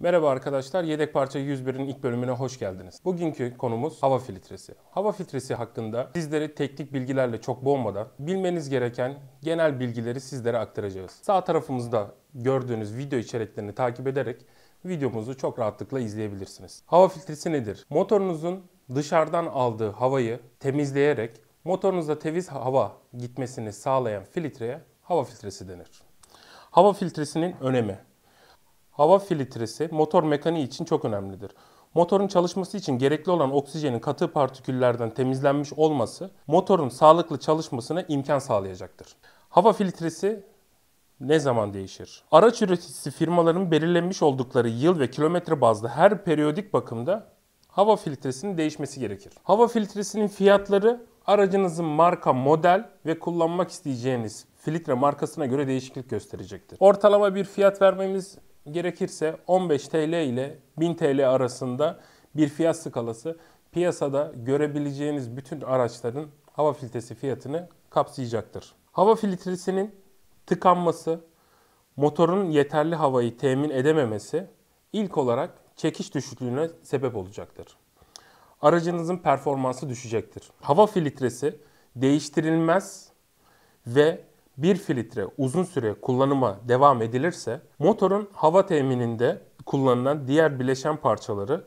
Merhaba arkadaşlar, Yedek Parça 101'in ilk bölümüne hoş geldiniz. Bugünkü konumuz hava filtresi. Hava filtresi hakkında sizleri teknik bilgilerle çok boğmadan bilmeniz gereken genel bilgileri sizlere aktaracağız. Sağ tarafımızda gördüğünüz video içeriklerini takip ederek videomuzu çok rahatlıkla izleyebilirsiniz. Hava filtresi nedir? Motorunuzun dışarıdan aldığı havayı temizleyerek motorunuzda temiz hava gitmesini sağlayan filtreye hava filtresi denir. Hava filtresinin önemi. Hava filtresi motor mekaniği için çok önemlidir. Motorun çalışması için gerekli olan oksijenin katı partiküllerden temizlenmiş olması motorun sağlıklı çalışmasına imkan sağlayacaktır. Hava filtresi ne zaman değişir? Araç üreticisi firmaların belirlenmiş oldukları yıl ve kilometre bazlı her periyodik bakımda hava filtresinin değişmesi gerekir. Hava filtresinin fiyatları aracınızın marka, model ve kullanmak isteyeceğiniz filtre markasına göre değişiklik gösterecektir. Ortalama bir fiyat vermemiz gerekirse 15 TL ile 1000 TL arasında bir fiyat skalası piyasada görebileceğiniz bütün araçların hava filtresi fiyatını kapsayacaktır. Hava filtresinin tıkanması, motorun yeterli havayı temin edememesi ilk olarak çekiş düşüklüğüne sebep olacaktır. Aracınızın performansı düşecektir. Hava filtresi değiştirilmez ve bir filtre uzun süre kullanıma devam edilirse motorun hava temininde kullanılan diğer bileşen parçaları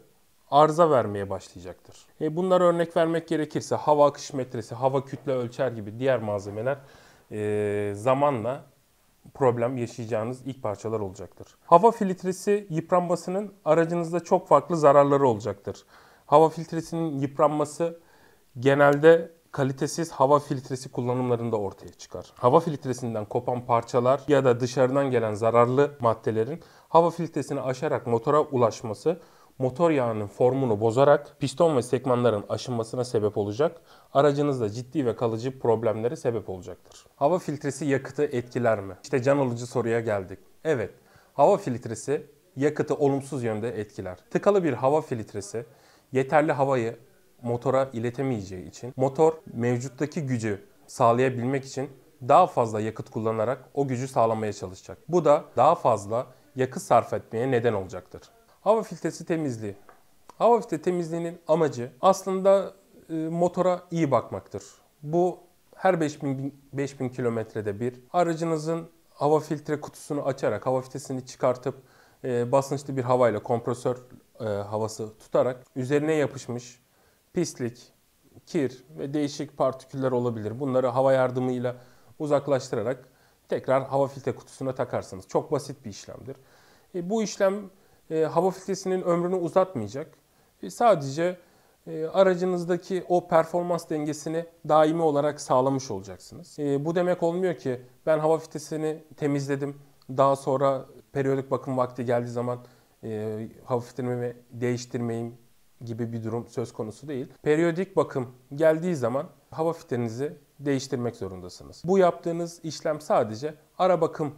arıza vermeye başlayacaktır. E bunlara örnek vermek gerekirse hava akış metresi, hava kütle ölçer gibi diğer malzemeler e, zamanla problem yaşayacağınız ilk parçalar olacaktır. Hava filtresi yıpranmasının aracınızda çok farklı zararları olacaktır. Hava filtresinin yıpranması genelde kalitesiz hava filtresi kullanımlarında ortaya çıkar. Hava filtresinden kopan parçalar ya da dışarıdan gelen zararlı maddelerin hava filtresini aşarak motora ulaşması motor yağının formunu bozarak piston ve sekmanların aşınmasına sebep olacak. Aracınızda ciddi ve kalıcı problemlere sebep olacaktır. Hava filtresi yakıtı etkiler mi? İşte can alıcı soruya geldik. Evet, hava filtresi yakıtı olumsuz yönde etkiler. Tıkalı bir hava filtresi yeterli havayı motora iletemeyeceği için motor mevcuttaki gücü sağlayabilmek için daha fazla yakıt kullanarak o gücü sağlamaya çalışacak. Bu da daha fazla yakıt sarf etmeye neden olacaktır. Hava filtresi temizliği. Hava filtre temizliğinin amacı aslında e, motora iyi bakmaktır. Bu her 5000 5000 kilometrede bir aracınızın hava filtre kutusunu açarak hava filtresini çıkartıp e, basınçlı bir havayla kompresör e, havası tutarak üzerine yapışmış pislik, kir ve değişik partiküller olabilir. Bunları hava yardımıyla uzaklaştırarak tekrar hava filtre kutusuna takarsınız. Çok basit bir işlemdir. E, bu işlem e, hava filtresinin ömrünü uzatmayacak. E, sadece e, aracınızdaki o performans dengesini daimi olarak sağlamış olacaksınız. E, bu demek olmuyor ki ben hava filtresini temizledim. Daha sonra periyodik bakım vakti geldiği zaman e, hava filtremi değiştirmeyeyim gibi bir durum söz konusu değil. Periyodik bakım geldiği zaman hava filtrenizi değiştirmek zorundasınız. Bu yaptığınız işlem sadece ara bakım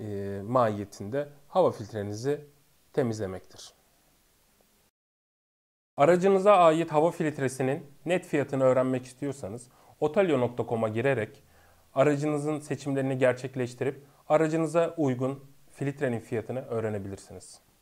e, mahiyetinde hava filtrenizi temizlemektir. Aracınıza ait hava filtresinin net fiyatını öğrenmek istiyorsanız otalyo.com'a girerek aracınızın seçimlerini gerçekleştirip aracınıza uygun filtrenin fiyatını öğrenebilirsiniz.